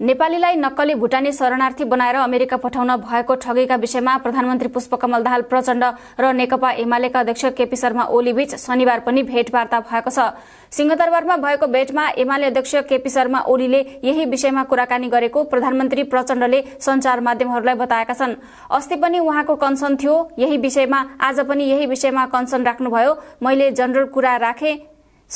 नेपालीलाई नक्कली भुटानी शरणार्थी बनाएर अमेरिका पठाउन भएको ठगीका विषयमा प्रधानमन्त्री पुष्पकमल दाहाल प्रचण्ड र नेकपा एमालेका अध्यक्ष केपी शर्मा ओलीबीच शनिबार पनि भेटवार्ता भएको छ सिंहदरबारमा भएको भेटमा एमाले अध्यक्ष केपी शर्मा ओलीले यही विषयमा कुराकानी गरेको प्रधानमन्त्री प्रचण्डले संचार माध्यमहरूलाई बताएका छन् अस्ति पनि उहाँको कन्सर्न थियो यही विषयमा आज पनि यही विषयमा कन्सर्न राख्नुभयो मैले जनरल कुरा राखे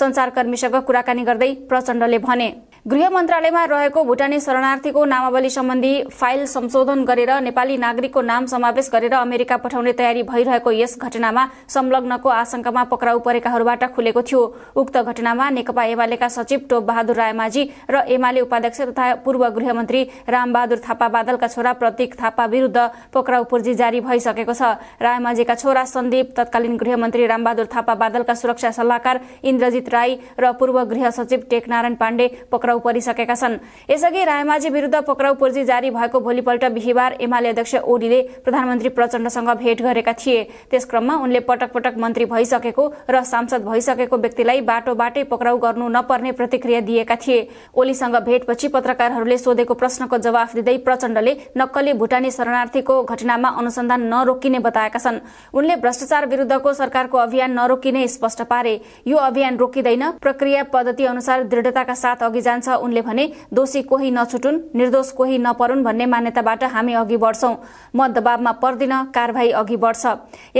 संचारकर्मीसँग कुराकानी गर्दै प्रचण्डले भने गृह मन्त्रालयमा रहेको भुटानी शरणार्थीको नामावली सम्बन्धी फाइल संशोधन गरेर नेपाली नागरिकको नाम समावेश गरेर अमेरिका पठाउने तयारी भइरहेको यस घटनामा संलग्नको आशंकामा पक्राउ परेकाहरूबाट खुलेको थियो उक्त घटनामा नेकपा एमालेका सचिव टोप बहादुर रायमाझी र एमाले उपाध्यक्ष तथा पूर्व गृहमन्त्री रामबहादुर थापा बादलका छोरा प्रतीक थापा विरूद्ध पक्राउ पूर्जी जारी भइसकेको छ रायमाझीका छोरा सन्दीप तत्कालीन गृहमन्त्री रामबहादुर थापा बादलका सुरक्षा सल्लाहकार इन्द्रजित राई र पूर्व गृह सचिव टेकनारायण पाण्डे पक्राउ पक्राउ परिसकेका छन् यसअघि रायमाझी विरूद्ध पक्राउ पूर्जी जारी भएको भोलिपल्ट बिहिबार एमाले अध्यक्ष ओलीले प्रधानमन्त्री प्रचण्डसँग भेट गरेका थिए त्यसक्रममा उनले पटक पटक मन्त्री भइसकेको र सांसद भइसकेको व्यक्तिलाई बाटोबाटै पक्राउ गर्नु नपर्ने प्रतिक्रिया दिएका थिए ओलीसँग भेटपछि पत्रकारहरूले सोधेको प्रश्नको जवाफ दिँदै प्रचण्डले नक्कली भूटानी शरणार्थीको घटनामा अनुसन्धान नरोकिने बताएका छन् उनले भ्रष्टाचार विरूद्धको सरकारको अभियान नरोकिने स्पष्ट पारे यो अभियान रोकिँदैन प्रक्रिया पद्धति अनुसार दृढताका साथ अघि जान्छ उनले भने दोषी कोही नछुटुन् निर्दोष कोही नपरून् भन्ने मान्यताबाट हामी अघि बढ्छौ म दबावमा पर्दिन कारवाही अघि बढ्छ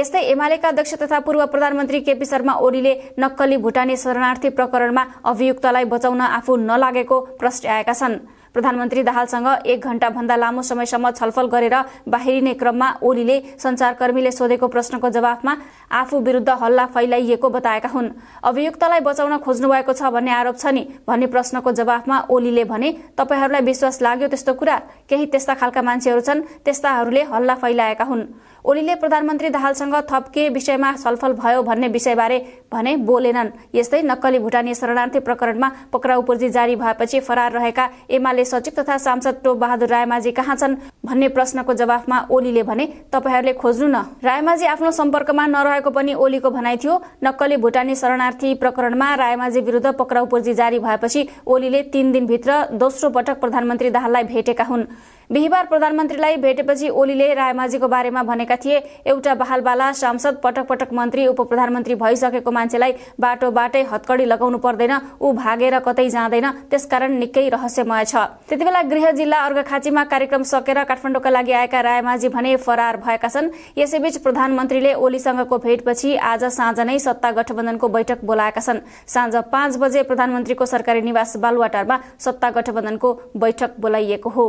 यस्तै एमालेका अध्यक्ष तथा पूर्व प्रधानमन्त्री केपी शर्मा ओलीले नक्कली भुटानी शरणार्थी प्रकरणमा अभियुक्तलाई बचाउन आफू नलागेको प्रश्न आएका छन् प्रधानमन्त्री दाहालसँग एक घण्टा भन्दा लामो समयसम्म छलफल गरेर बाहिरिने क्रममा ओलीले संचारकर्मीले सोधेको प्रश्नको जवाफमा आफू विरूद्ध हल्ला फैलाइएको बताएका हुन् अभियुक्तलाई बचाउन खोज्नु भएको छ भन्ने आरोप छ नि भन्ने प्रश्नको जवाफमा ओलीले भने तपाईँहरूलाई विश्वास लाग्यो त्यस्तो कुरा केही त्यस्ता खालका मान्छेहरू छन् त्यस्ताहरूले हल्ला फैलाएका हुन् ओलीले प्रधानमन्त्री दाहालसँग थप के विषयमा छलफल भयो भन्ने विषयबारे भने बोलेनन् यस्तै नक्कली भुटानी शरणार्थी प्रकरणमा पक्राउ जारी भएपछि फरार रहेका एमाले ओलीले सचिव तथा सांसद टोप बहादुर रायमाझी कहाँ छन् भन्ने प्रश्नको जवाफमा ओलीले भने तपाईँहरूले खोज्नु न रायमाझी आफ्नो सम्पर्कमा नरहेको पनि ओलीको भनाइ थियो नक्कली भुटानी शरणार्थी प्रकरणमा रायमाझी विरुद्ध पक्राउ पूर्जी जारी भएपछि ओलीले तीन दिनभित्र दोस्रो पटक प्रधानमन्त्री दाहाललाई भेटेका हुन् बिहिबार प्रधानमन्त्रीलाई भेटेपछि ओलीले रायमाझीको बारेमा भनेका थिए एउटा बहालबाला सांसद पटक पटक मन्त्री उप प्रधानमन्त्री भइसकेको मान्छेलाई बाटो बाटै हत्कडी लगाउनु पर्दैन ऊ भागेर कतै जाँदैन त्यसकारण निकै रहस्यमय छ त्यति बेला गृह जिल्ला अर्घखाँचीमा कार्यक्रम सकेर काठमाडौँका लागि आएका रायमाझी भने फरार भएका छन् यसैबीच प्रधानमन्त्रीले ओलीसँगको भेटपछि आज साँझ नै सत्ता गठबन्धनको बैठक बोलाएका छन् साँझ पाँच बजे प्रधानमन्त्रीको सरकारी निवास बालुवाटारमा सत्ता गठबन्धनको बैठक बोलाइएको हो